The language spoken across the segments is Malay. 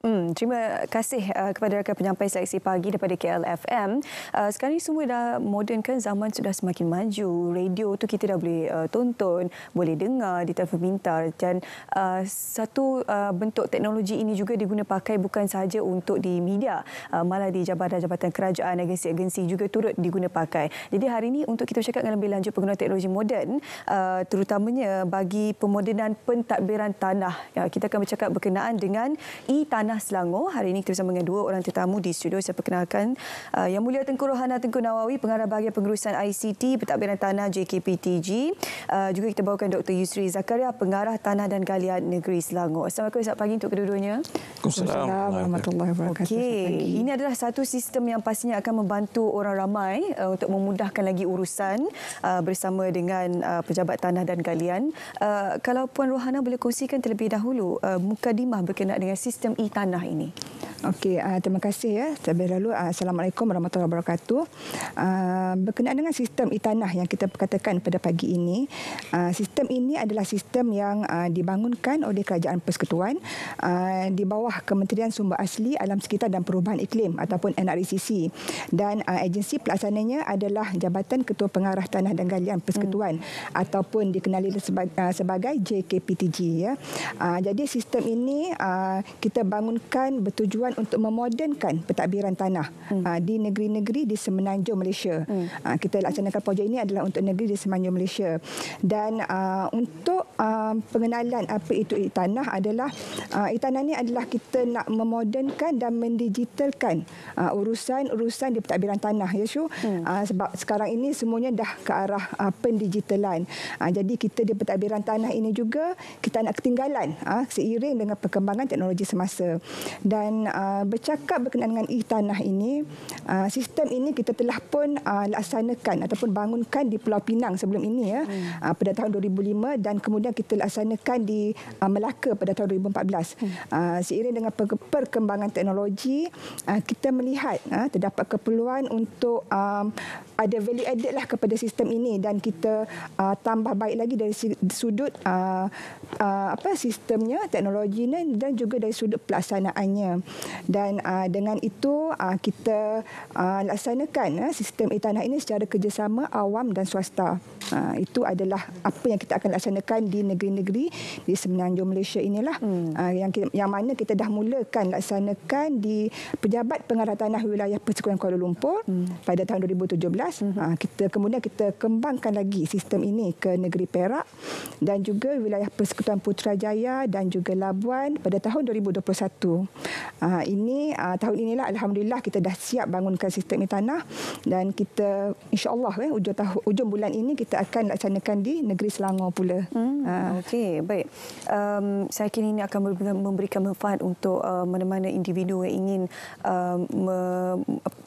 Hmm, terima kasih uh, kepada rakan penyampai seleksi pagi daripada KLFM. Uh, sekarang ini semua dah moden kan, zaman sudah semakin maju. Radio tu kita dah boleh uh, tonton, boleh dengar di telefon pintar. Dan uh, satu uh, bentuk teknologi ini juga diguna pakai bukan sahaja untuk di media. Uh, malah di jabatan-jabatan kerajaan, agensi-agensi juga turut diguna pakai. Jadi hari ini untuk kita bercakap dengan lebih lanjut penggunaan teknologi moden, uh, terutamanya bagi pemodenan pentadbiran tanah. Uh, kita akan bercakap berkenaan dengan e-tanah Tanah Selangor. Hari ini kita bersama dengan dua orang tetamu di studio. Saya perkenalkan uh, Yang Mulia Tengku Rohana Tengku Nawawi, pengarah bahagian pengurusan ICT, pentadbiran tanah JKPTG. Uh, juga kita bawakan Dr. Yusri Zakaria, pengarah tanah dan galian negeri Selangor. Assalamualaikum, selamat pagi untuk kedua-duanya. Assalamualaikum Okay. Ini adalah satu sistem yang pastinya akan membantu orang ramai uh, untuk memudahkan lagi urusan uh, bersama dengan uh, pejabat tanah dan galian. Uh, kalau Puan Rohana boleh kongsikan terlebih dahulu, uh, mukadimah berkenaan dengan sistem e-tanah tanah ini. Okey, uh, terima kasih ya. Terlebih lalu, uh, ah, Assalamualaikum warahmatullahi wabarakatuh. Uh, berkenaan dengan sistem e-tanah yang kita perkatakan pada pagi ini, uh, sistem ini adalah sistem yang uh, dibangunkan oleh Kerajaan Persekutuan uh, di bawah Kementerian Sumber Asli Alam Sekitar dan Perubahan Iklim ataupun NRECC. Dan uh, agensi pelaksananya adalah Jabatan Ketua Pengarah Tanah dan Galian Persekutuan hmm. ataupun dikenali sebagai, uh, sebagai JKPTG. Ya. Uh, jadi sistem ini uh, kita bangun dibangunkan bertujuan untuk memodernkan pentadbiran tanah hmm. Ah, di negeri-negeri di semenanjung Malaysia. Hmm. Ah, kita laksanakan projek ini adalah untuk negeri di semenanjung Malaysia. Dan uh, untuk uh, pengenalan apa itu e-tanah adalah uh, tanah ini adalah kita nak memodernkan dan mendigitalkan uh, urusan-urusan di pentadbiran tanah ya Syu. Hmm. Uh, sebab sekarang ini semuanya dah ke arah uh, pendigitalan. Uh, jadi kita di pentadbiran tanah ini juga kita nak ketinggalan uh, seiring dengan perkembangan teknologi semasa. Dan uh, bercakap berkenaan dengan e-tanah ini, uh, sistem ini kita telah pun uh, laksanakan ataupun bangunkan di Pulau Pinang sebelum ini ya, hmm. uh, pada tahun 2005 dan kemudian kita laksanakan di uh, Melaka pada tahun 2014. Hmm. Uh, seiring dengan perkembangan teknologi, uh, kita melihat uh, terdapat keperluan untuk um, ada value added lah kepada sistem ini dan kita uh, tambah baik lagi dari sudut uh, uh, apa sistemnya teknologinya dan juga dari sudut plus pelaksanaannya dan uh, dengan itu uh, kita uh, laksanakan uh, sistem e-tanah ini secara kerjasama awam dan swasta. Uh, itu adalah apa yang kita akan laksanakan di negeri-negeri di semenanjung Malaysia inilah hmm. uh, yang kita, yang mana kita dah mulakan laksanakan di Pejabat Pengarah Tanah Wilayah Persekutuan Kuala Lumpur hmm. pada tahun 2017. Hmm. Uh, kita kemudian kita kembangkan lagi sistem ini ke negeri Perak dan juga wilayah Persekutuan Putrajaya dan juga Labuan pada tahun 2021. Uh, ah, ini uh, tahun inilah alhamdulillah kita dah siap bangunkan sistem tanah dan kita insyaallah eh hujung tahun hujung bulan ini kita akan laksanakan di negeri Selangor pula. Hmm, ah. Okey, baik. Um, saya yakin ini akan memberikan manfaat untuk uh, mana-mana individu yang ingin uh, me-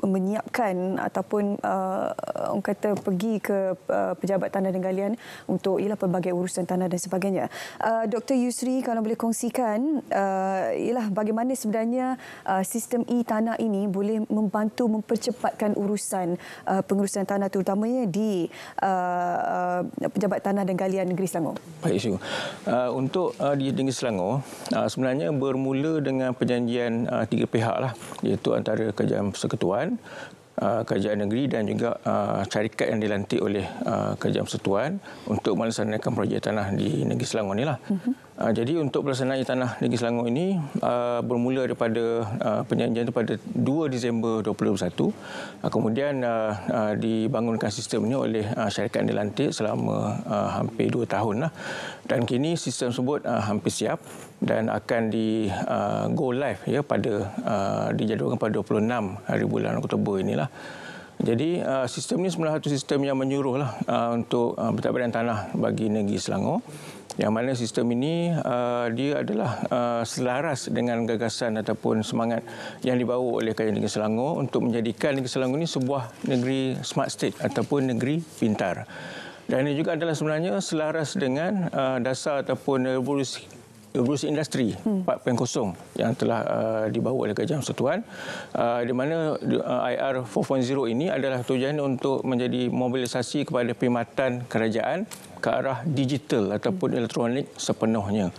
menyiapkan ataupun uh, orang kata pergi ke uh, pejabat tanah dan galian untuk ialah pelbagai urusan urusan tanah dan sebagainya. Uh, Dr. Yusri, kalau boleh kongsikan, uh, ialah bagaimana sebenarnya uh, sistem e-tanah ini boleh membantu mempercepatkan urusan uh, pengurusan tanah terutamanya di uh, uh, Pejabat Tanah dan Galian Negeri Selangor? Baik, Syu. Uh, untuk uh, di Negeri Selangor, uh, sebenarnya bermula dengan perjanjian uh, tiga pihak, lah, iaitu antara kerajaan persekutuan, Uh, kerajaan negeri dan juga uh, syarikat yang dilantik oleh uh, kerajaan persatuan untuk melaksanakan projek tanah di negeri Selangor ni lah. Mm-hmm. Ah, jadi untuk pelaksanaan air tanah negeri Selangor ini ah, bermula daripada uh, penjanjian itu pada 2 Disember 2021. kemudian dibangunkan sistem ini oleh syarikat yang dilantik selama hampir 2 tahun. Lah. Dan kini sistem tersebut hampir siap dan akan di go live ya pada dijadualkan pada 26 hari bulan Oktober inilah. Jadi sistem ini sebenarnya satu sistem yang menyuruhlah untuk uh, tanah bagi negeri Selangor yang mana sistem ini uh, dia adalah uh, selaras dengan gagasan ataupun semangat yang dibawa oleh Kerajaan Negeri Selangor untuk menjadikan Negeri Selangor ini sebuah negeri smart state ataupun negeri pintar. Dan ini juga adalah sebenarnya selaras dengan uh, dasar ataupun revolusi Rules Industri hmm. 4.0 yang telah uh, dibawa oleh Kerajaan Persatuan uh, di mana uh, IR 4.0 ini adalah tujuan untuk menjadi mobilisasi kepada perkhidmatan kerajaan ke arah digital ataupun hmm. elektronik sepenuhnya.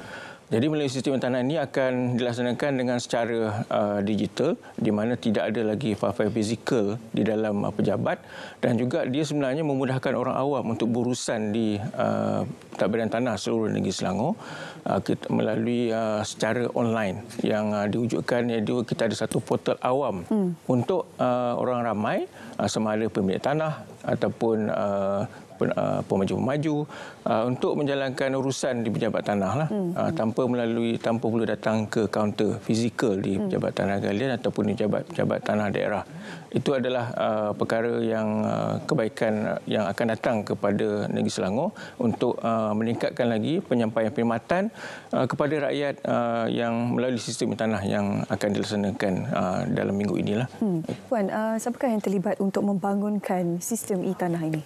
Jadi melalui sistem tanah ini akan dilaksanakan dengan secara uh, digital di mana tidak ada lagi file-file fizikal di dalam uh, pejabat dan juga dia sebenarnya memudahkan orang awam untuk berurusan di uh, tadbiran tanah seluruh negeri Selangor uh, kita, melalui uh, secara online yang uh, diwujudkan iaitu kita ada satu portal awam hmm. untuk uh, orang ramai uh, sama pemilik tanah ataupun uh, pemaju-pemaju ah, uh, ah, uh, untuk menjalankan urusan di pejabat tanah lah, hmm. uh, tanpa melalui tanpa perlu datang ke kaunter fizikal di hmm. pejabat hmm. tanah galian ataupun di pejabat-pejabat tanah daerah. Itu adalah uh, perkara yang uh, kebaikan yang akan datang kepada negeri Selangor untuk uh, meningkatkan lagi penyampaian perkhidmatan uh, kepada rakyat uh, yang melalui sistem tanah yang akan dilaksanakan uh, dalam minggu inilah. Hmm. Puan, uh, siapakah yang terlibat untuk membangunkan sistem e-tanah ini?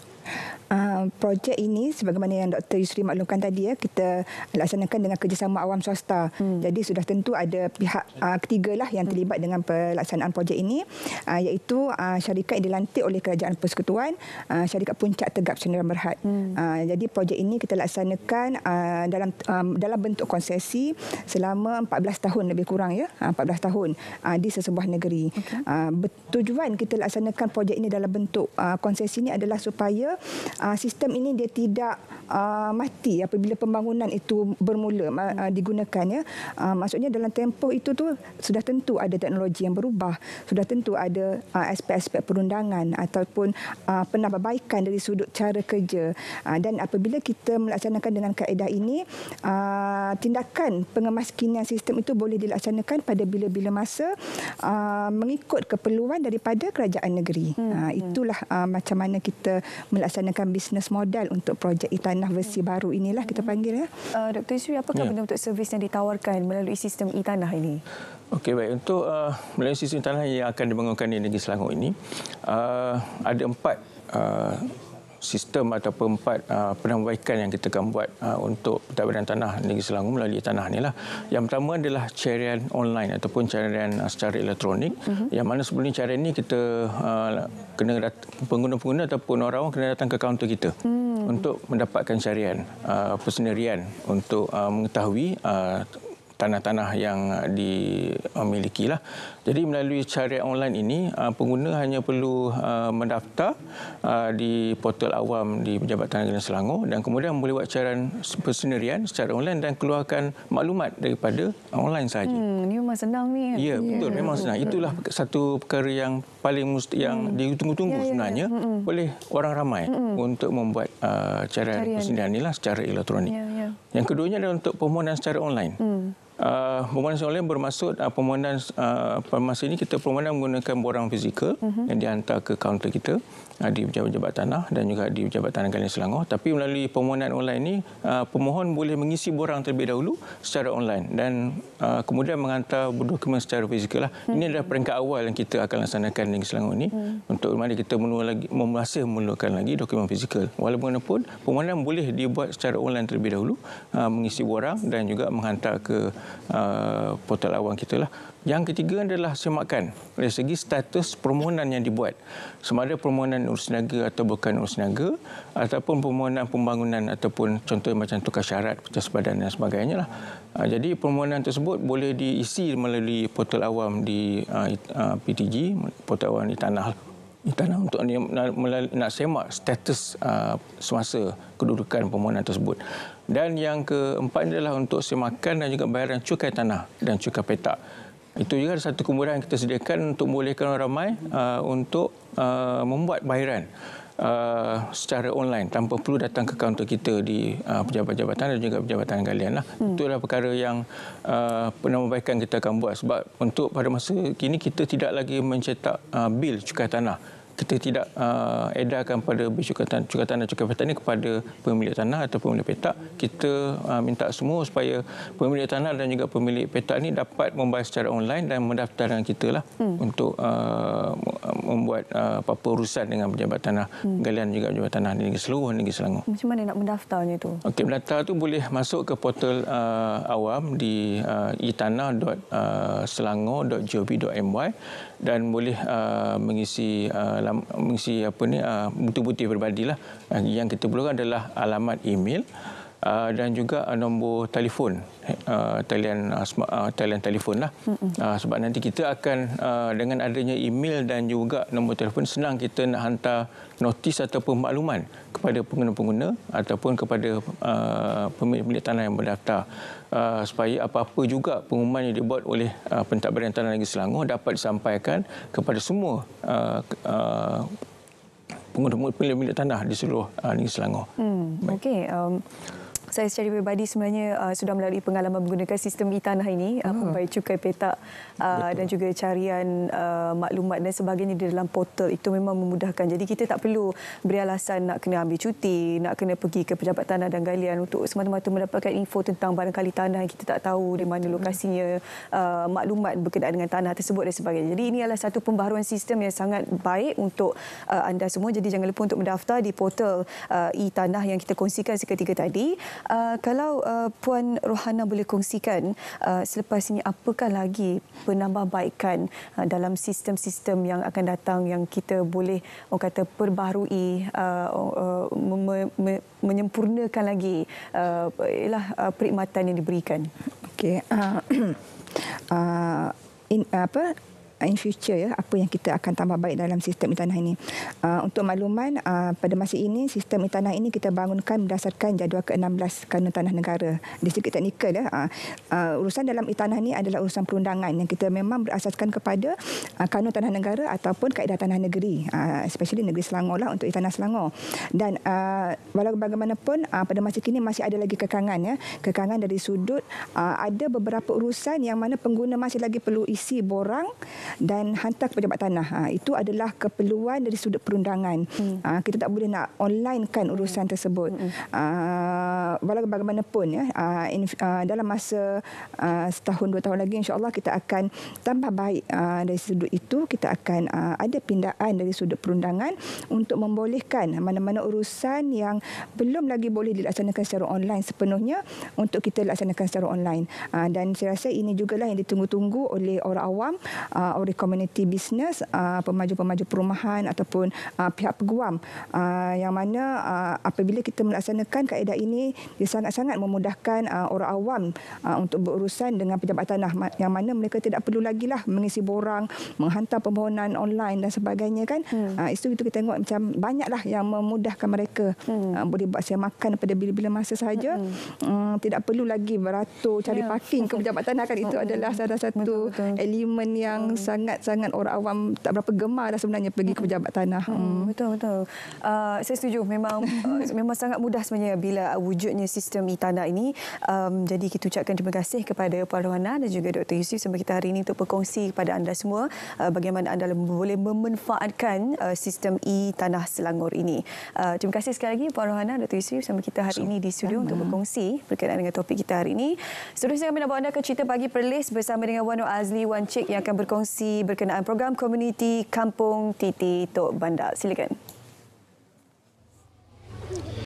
Uh, projek ini sebagaimana yang Dr. Yusri maklumkan tadi ya kita laksanakan dengan kerjasama awam swasta. Hmm. Jadi sudah tentu ada pihak uh, ketiga lah yang hmm. terlibat hmm. dengan pelaksanaan projek ini uh, iaitu uh, syarikat yang dilantik oleh Kerajaan Persekutuan uh, Syarikat Puncak Tegap Sdn Berhad. Hmm. Uh, jadi projek ini kita laksanakan uh, dalam um, dalam bentuk konsesi selama 14 tahun lebih kurang ya uh, 14 tahun uh, di sesebuah negeri. Okay. Uh, tujuan kita laksanakan projek ini dalam bentuk uh, konsesi ini adalah supaya uh, sistem ini dia tidak uh, mati apabila pembangunan itu bermula uh, digunakannya uh, maksudnya dalam tempoh itu tu sudah tentu ada teknologi yang berubah sudah tentu ada uh, aspek-aspek perundangan ataupun uh, penambahbaikan dari sudut cara kerja uh, dan apabila kita melaksanakan dengan kaedah ini uh, tindakan pengemaskinian sistem itu boleh dilaksanakan pada bila-bila masa uh, mengikut keperluan daripada kerajaan negeri hmm. uh, hmm. itulah uh, macam mana kita melaksanakan bisnes modal untuk projek itu tanah versi hmm. baru inilah kita hmm. panggil ya. Uh, Dr. Isri, apakah ya. bentuk servis yang ditawarkan melalui sistem e-tanah ini? Okey baik untuk uh, melalui sistem tanah yang akan dibangunkan di negeri Selangor ini uh, ada empat uh, sistem atau empat uh, penambahbaikan yang kita akan buat uh, untuk pentadbiran tanah negeri Selangor melalui tanah inilah Yang pertama adalah carian online ataupun carian uh, secara elektronik. Uh-huh. Yang mana sebelum ni carian ni kita uh, kena pengguna-pengguna ataupun orang orang kena datang ke kaunter kita uh-huh. untuk mendapatkan carian uh, persendirian untuk uh, mengetahui uh, tanah-tanah yang uh, dimiliki lah. Jadi melalui syariah online ini, ah, pengguna hanya perlu ah, mendaftar ah, di portal awam di Jabatan Negara Selangor dan kemudian boleh buat cairan persendirian secara online dan keluarkan maklumat daripada online sahaja. Hmm, ini memang senang ni. Ya, ya. betul. Memang hmm, senang. Hmm. Itulah satu perkara yang paling musti, yang hmm. ditunggu-tunggu yeah, ya, ya. sebenarnya yeah, yeah. mm hmm. oleh orang ramai mm-hmm. untuk membuat uh, cairan persendirian inilah secara elektronik. Yeah, yeah. Yang keduanya adalah untuk permohonan secara online. Mm. Uh, permohonan online bermaksud uh, permohonan uh, permasa ini kita permohonan menggunakan borang fizikal mm-hmm. yang dihantar ke kaunter kita uh, di Pejabat-Pejabat Tanah dan juga di Pejabat Tanah Galian Selangor. Tapi melalui permohonan online ini, uh, pemohon boleh mengisi borang terlebih dahulu secara online dan uh, kemudian menghantar dokumen secara fizikal. Lah. Mm-hmm. Ini mhm. adalah peringkat awal yang kita akan laksanakan di Selangor ini mm-hmm. untuk mana kita memulakan lagi, memulasa memulakan lagi dokumen fizikal. Walaupun permohonan boleh dibuat secara online terlebih dahulu, uh, mengisi borang dan juga menghantar ke Uh, portal awam kita lah. Yang ketiga adalah semakan dari segi status permohonan yang dibuat. Sama ada permohonan urus niaga atau bukan urus niaga ataupun permohonan pembangunan ataupun contoh macam tukar syarat, pecah sepadan dan sebagainya. Lah. Uh, jadi permohonan tersebut boleh diisi melalui portal awam di uh, PTG, portal awam di tanah lah tanah untuk nak, nak semak status uh, semasa kedudukan permohonan tersebut. Dan yang keempat adalah untuk semakan dan juga bayaran cukai tanah dan cukai petak. Itu juga ada satu kemudahan yang kita sediakan untuk membolehkan orang ramai uh, untuk uh, membuat bayaran. Uh, secara online tanpa perlu datang ke kaunter kita di uh, pejabat jabatan dan juga pejabatan galian lah. Hmm. Itulah perkara yang uh, penambahbaikan kita akan buat sebab untuk pada masa kini kita tidak lagi mencetak uh, bil cukai tanah kita tidak uh, edarkan pada cukatan, cukatan dan cukai petak ini kepada pemilik tanah atau pemilik petak. Kita uh, minta semua supaya pemilik tanah dan juga pemilik petak ini dapat membayar secara online dan mendaftar dengan kita lah hmm. untuk uh, membuat uh, apa-apa urusan dengan pejabat tanah hmm. galian juga pejabat tanah di negeri seluruh negeri Selangor. Macam mana nak mendaftarnya itu? Okey, mendaftar tu boleh masuk ke portal uh, awam di uh, itanah.selangor.gov.my uh, dan boleh uh, mengisi uh, alam mengisi apa ni uh, ah, butir-butir peribadilah ah, yang kita perlukan adalah alamat email Ah, dan juga nombor telefon uh, talian ah, talian telefon lah sebab nanti kita akan dengan adanya email dan juga nombor telefon senang kita nak hantar notis atau pemakluman kepada pengguna-pengguna ataupun kepada pemilik-pemilik tanah yang berdaftar supaya apa-apa juga pengumuman yang dibuat oleh uh, pentadbiran tanah negeri Selangor dapat disampaikan kepada semua pengguna-pengguna pemilik-pemilik tanah di seluruh negeri Selangor. Hmm, Okey. Um saya secara pribadi sebenarnya uh, sudah melalui pengalaman menggunakan sistem e-tanah ini uh, hmm. pembayar cukai petak uh, dan juga carian uh, maklumat dan sebagainya di dalam portal itu memang memudahkan jadi kita tak perlu beri alasan nak kena ambil cuti nak kena pergi ke pejabat tanah dan galian untuk semata-mata mendapatkan info tentang barang kali tanah yang kita tak tahu di mana lokasinya uh, maklumat berkenaan dengan tanah tersebut dan sebagainya jadi ini adalah satu pembaharuan sistem yang sangat baik untuk uh, anda semua jadi jangan lupa untuk mendaftar di portal uh, e-tanah yang kita kongsikan seketika tadi Uh, kalau uh, Puan Rohana boleh kongsikan uh, selepas ini apakah lagi penambahbaikan uh, dalam sistem-sistem yang akan datang yang kita boleh orang kata perbaharui uh, uh, me- me- menyempurnakan lagi uh, ialah uh, perkhidmatan yang diberikan. Okey. Uh, uh, apa in future ya apa yang kita akan tambah baik dalam sistem tanah ini. Uh, untuk makluman uh, pada masa ini sistem tanah ini kita bangunkan berdasarkan jadual ke-16 Kanun Tanah Negara. Di sikit teknikal ya. Uh, uh, urusan dalam tanah ini adalah urusan perundangan yang kita memang berasaskan kepada uh, Kanun Tanah Negara ataupun kaedah tanah negeri. Uh, especially negeri Selangor lah untuk tanah Selangor. Dan uh, walau bagaimanapun uh, pada masa kini masih ada lagi kekangan ya. Kekangan dari sudut uh, ada beberapa urusan yang mana pengguna masih lagi perlu isi borang dan hantar ke pejabat tanah. Ha, itu adalah keperluan dari sudut perundangan. Hmm. Ha, kita tak boleh nak onlinekan urusan hmm. tersebut. Hmm. Ha, bagaimanapun ya, ha, in, ha, dalam masa ha, setahun dua tahun lagi insya-Allah kita akan tambah baik ha, dari sudut itu. Kita akan ha, ada pindaan dari sudut perundangan untuk membolehkan mana-mana urusan yang belum lagi boleh dilaksanakan secara online sepenuhnya untuk kita laksanakan secara online. Ha, dan saya rasa ini jugalah yang ditunggu-tunggu oleh orang awam, ha, oleh community business, uh, pemaju-pemaju perumahan ataupun uh, pihak peguam uh, yang mana uh, apabila kita melaksanakan kaedah ini dia sangat-sangat memudahkan uh, orang awam uh, untuk berurusan dengan pejabat tanah yang mana mereka tidak perlu lagi lah mengisi borang, menghantar permohonan online dan sebagainya kan. Hmm. Uh, itu, itu kita tengok macam banyaklah yang memudahkan mereka hmm. uh, boleh buat saya makan pada bila-bila masa sahaja. Hmm. Uh, tidak perlu lagi beratur cari yeah. parking ke pejabat tanah kan. Itu hmm. adalah salah satu betul, betul. elemen yang hmm sangat-sangat orang awam tak berapa gemar dah sebenarnya pergi ke pejabat tanah. Hmm, betul betul. Uh, saya setuju memang uh, memang sangat mudah sebenarnya bila wujudnya sistem e-tanah ini. Um, jadi kita ucapkan terima kasih kepada Puan Rohana dan juga Dr. Yusuf sebab kita hari ini untuk berkongsi kepada anda semua uh, bagaimana anda boleh memanfaatkan uh, sistem e-tanah Selangor ini. Uh, terima kasih sekali lagi Puan Rohana Dr. Yusuf sama kita hari ini di studio Sama. untuk berkongsi berkaitan dengan topik kita hari ini. Seterusnya kami nak bawa anda ke cerita pagi Perlis bersama dengan Wanu Azli Wan Cik yang akan berkongsi informasi berkenaan program komuniti Kampung Titi Tok Bandar. Silakan.